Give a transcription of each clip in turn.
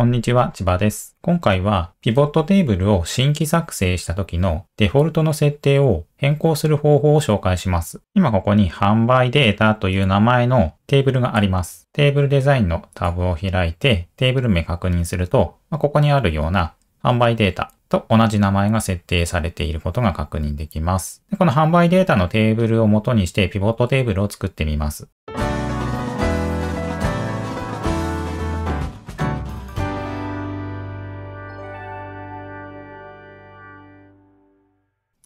こんにちは、千葉です。今回は、ピボットテーブルを新規作成した時のデフォルトの設定を変更する方法を紹介します。今ここに販売データという名前のテーブルがあります。テーブルデザインのタブを開いて、テーブル名確認すると、まここにあるような販売データと同じ名前が設定されていることが確認できます。でこの販売データのテーブルを元にして、ピボットテーブルを作ってみます。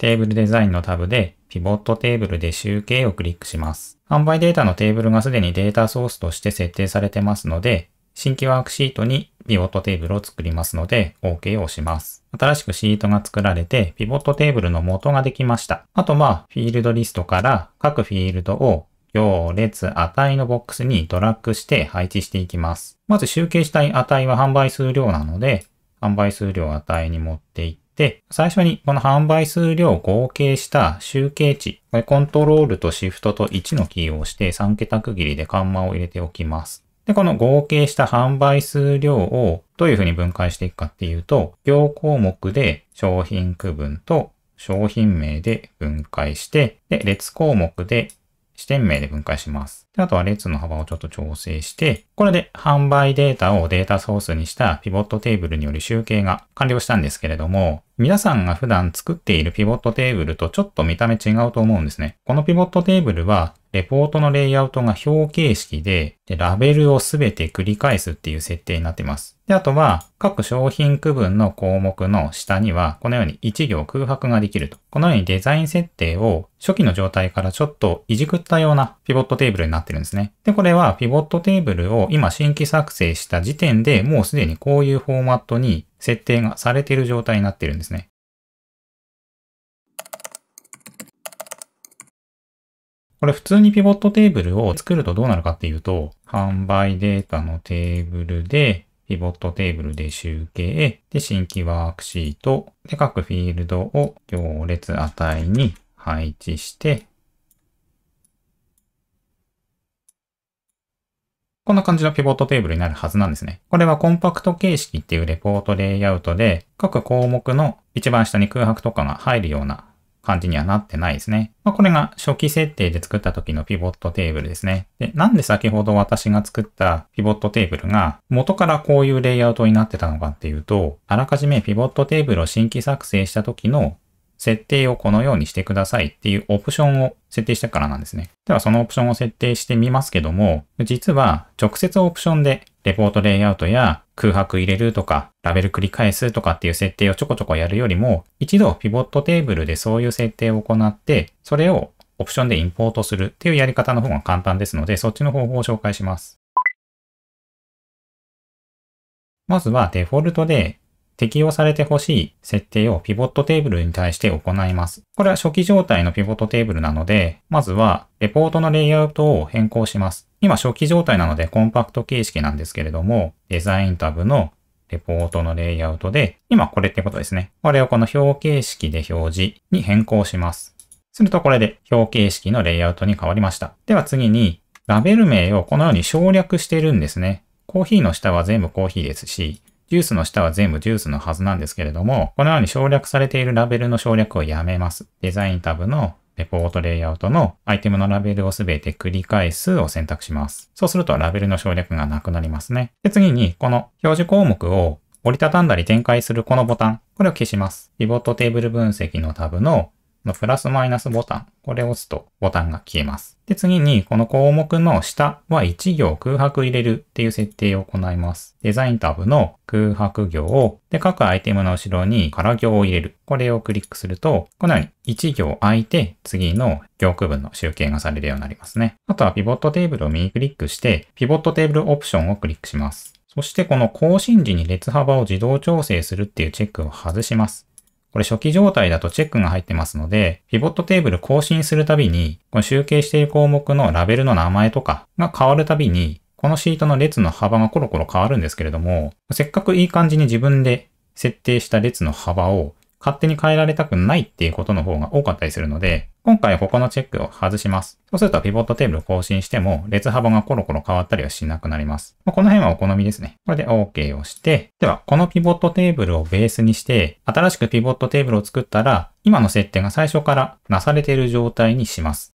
テーブルデザインのタブで、ピボットテーブルで集計をクリックします。販売データのテーブルがすでにデータソースとして設定されてますので、新規ワークシートにピボットテーブルを作りますので、OK を押します。新しくシートが作られて、ピボットテーブルの元ができました。あとまあ、フィールドリストから各フィールドを行列値のボックスにドラッグして配置していきます。まず集計したい値は販売数量なので、販売数量値に持っていっで、最初にこの販売数量を合計した集計値、これコントロールとシフトと1のキーを押して3桁区切りでカンマを入れておきます。で、この合計した販売数量をどういうふうに分解していくかっていうと、行項目で商品区分と商品名で分解して、で、列項目で支店名で分解します。であとは列の幅をちょっと調整して、これで販売データをデータソースにしたピボットテーブルによる集計が完了したんですけれども、皆さんが普段作っているピボットテーブルとちょっと見た目違うと思うんですね。このピボットテーブルはレポートのレイアウトが表形式で、でラベルをすべて繰り返すっていう設定になってます。で、あとは、各商品区分の項目の下には、このように1行空白ができると。このようにデザイン設定を初期の状態からちょっといじくったようなピボットテーブルになってるんですね。で、これはピボットテーブルを今新規作成した時点でもうすでにこういうフォーマットに設定がされている状態になってるんですね。これ普通にピボットテーブルを作るとどうなるかっていうと、販売データのテーブルで、ピボットテーブルで集計、で、新規ワークシート、で、各フィールドを行列値に配置して、こんな感じのピボットテーブルになるはずなんですね。これはコンパクト形式っていうレポートレイアウトで、各項目の一番下に空白とかが入るような感じにはなってないですね。まあ、これが初期設定で作った時のピボットテーブルですね。で、なんで先ほど私が作ったピボットテーブルが元からこういうレイアウトになってたのかっていうと、あらかじめピボットテーブルを新規作成した時の設定をこのようにしてくださいっていうオプションを設定したからなんですね。ではそのオプションを設定してみますけども、実は直接オプションでレポートレイアウトや空白入れるとか、ラベル繰り返すとかっていう設定をちょこちょこやるよりも、一度ピボットテーブルでそういう設定を行って、それをオプションでインポートするっていうやり方の方が簡単ですので、そっちの方法を紹介します。まずはデフォルトで適用されてほしい設定をピボットテーブルに対して行います。これは初期状態のピボットテーブルなので、まずはレポートのレイアウトを変更します。今、初期状態なのでコンパクト形式なんですけれども、デザインタブのレポートのレイアウトで、今これってことですね。これをこの表形式で表示に変更します。するとこれで表形式のレイアウトに変わりました。では次に、ラベル名をこのように省略してるんですね。コーヒーの下は全部コーヒーですし、ジュースの下は全部ジュースのはずなんですけれども、このように省略されているラベルの省略をやめます。デザインタブのレポートレイアウトのアイテムのラベルをすべて繰り返すを選択します。そうするとラベルの省略がなくなりますね。で、次に、この表示項目を折りたたんだり展開するこのボタン、これを消します。リボットテーブル分析のタブののプラスマイナスボタン、これを押すとボタンが消えます。で、次に、この項目の下は1行空白入れるっていう設定を行います。デザインタブの空白行を、で、各アイテムの後ろに空行を入れる。これをクリックすると、このように1行空いて、次の行区分の集計がされるようになりますね。あとはピボットテーブルを右クリックして、ピボットテーブルオプションをクリックします。そしてこの更新時に列幅を自動調整するっていうチェックを外します。これ初期状態だとチェックが入ってますので、ピボットテーブル更新するたびに、この集計している項目のラベルの名前とかが変わるたびに、このシートの列の幅がコロコロ変わるんですけれども、せっかくいい感じに自分で設定した列の幅を勝手に変えられたくないっていうことの方が多かったりするので、今回ここのチェックを外します。そうするとピボットテーブル更新しても列幅がコロコロ変わったりはしなくなります。まこの辺はお好みですね。これで OK をして、ではこのピボットテーブルをベースにして、新しくピボットテーブルを作ったら、今の設定が最初からなされている状態にします。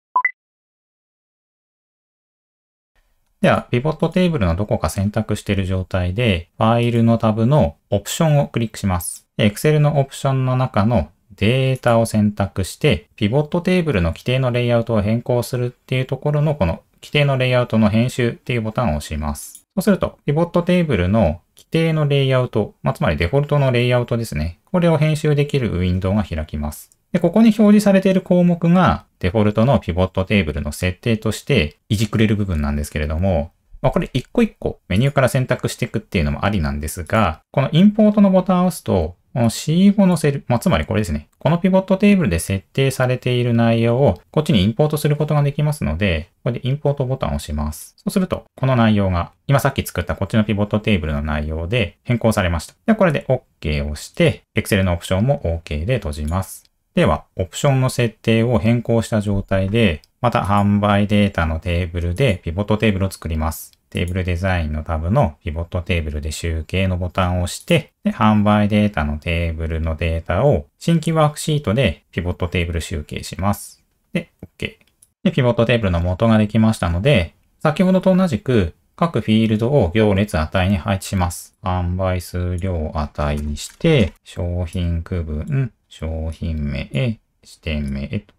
では、ピボットテーブルのどこか選択している状態で、ファイルのタブのオプションをクリックします。Excel のオプションの中のデータを選択して、ピボットテーブルの規定のレイアウトを変更するっていうところのこの規定のレイアウトの編集っていうボタンを押します。そうすると、ピボットテーブルの規定のレイアウト、まあ、つまりデフォルトのレイアウトですね。これを編集できるウィンドウが開きます。で、ここに表示されている項目がデフォルトのピボットテーブルの設定としていじくれる部分なんですけれども、まあ、これ一個一個メニューから選択していくっていうのもありなんですが、このインポートのボタンを押すとこの C5 のセル、まあ、つまりこれですね。このピボットテーブルで設定されている内容をこっちにインポートすることができますので、これでインポートボタンを押します。そうすると、この内容が今さっき作ったこっちのピボットテーブルの内容で変更されました。で、これで OK を押して、Excel のオプションも OK で閉じます。では、オプションの設定を変更した状態で、また販売データのテーブルでピボットテーブルを作ります。テーブルデザインのタブのピボットテーブルで集計のボタンを押して、で、販売データのテーブルのデータを新規ワークシートでピボットテーブル集計します。で、OK。で、ピボットテーブルの元ができましたので、先ほどと同じく各フィールドを行列値に配置します。販売数量値にして、商品区分、商品名、支店名と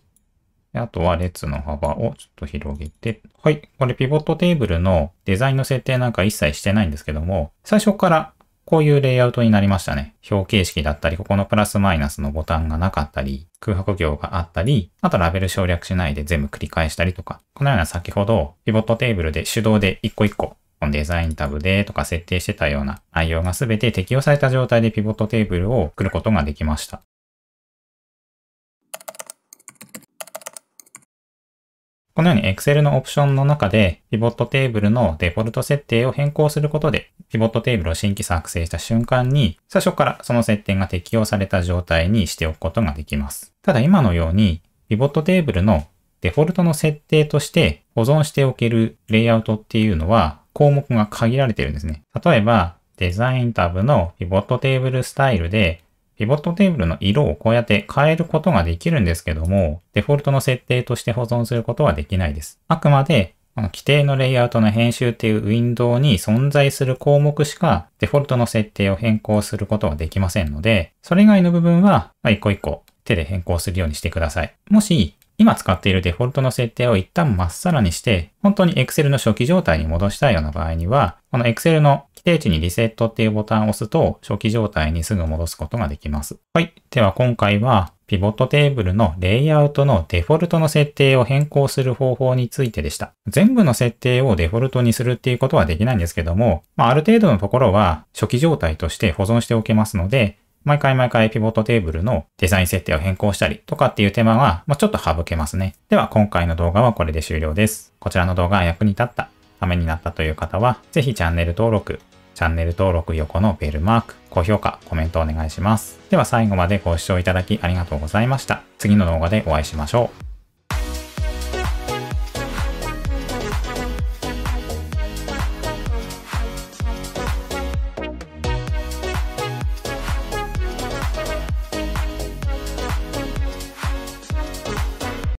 あとは列の幅をちょっと広げて、はい。これピボットテーブルのデザインの設定なんか一切してないんですけども、最初からこういうレイアウトになりましたね。表形式だったり、ここのプラスマイナスのボタンがなかったり、空白行があったり、あとラベル省略しないで全部繰り返したりとか、このような先ほどピボットテーブルで手動で一個一個このデザインタブでとか設定してたような内容が全て適用された状態でピボットテーブルを送ることができました。このように Excel のオプションの中で、ピボットテーブルのデフォルト設定を変更することで、ピボットテーブルを新規作成した瞬間に、最初からその設定が適用された状態にしておくことができます。ただ今のように、ピボットテーブルのデフォルトの設定として保存しておけるレイアウトっていうのは項目が限られてるんですね。例えば、デザインタブのピボットテーブルスタイルでピボットテーブルの色をこうやって変えることができるんですけども、デフォルトの設定として保存することはできないです。あくまで、この規定のレイアウトの編集っていうウィンドウに存在する項目しかデフォルトの設定を変更することはできませんので、それ以外の部分は、一個一個手で変更するようにしてください。もし、今使っているデフォルトの設定を一旦まっさらにして、本当に Excel の初期状態に戻したいような場合には、この Excel の規定値にリセットっていうボタンを押すと、初期状態にすぐ戻すことができます。はい。では今回は、ピボットテーブルのレイアウトのデフォルトの設定を変更する方法についてでした。全部の設定をデフォルトにするっていうことはできないんですけども、まあ、ある程度のところは初期状態として保存しておけますので、毎回毎回ピボットテーブルのデザイン設定を変更したりとかっていう手間は、まあ、ちょっと省けますね。では今回の動画はこれで終了です。こちらの動画が役に立った、ためになったという方は、ぜひチャンネル登録、チャンネル登録横のベルマーク、高評価、コメントお願いします。では最後までご視聴いただきありがとうございました。次の動画でお会いしましょう。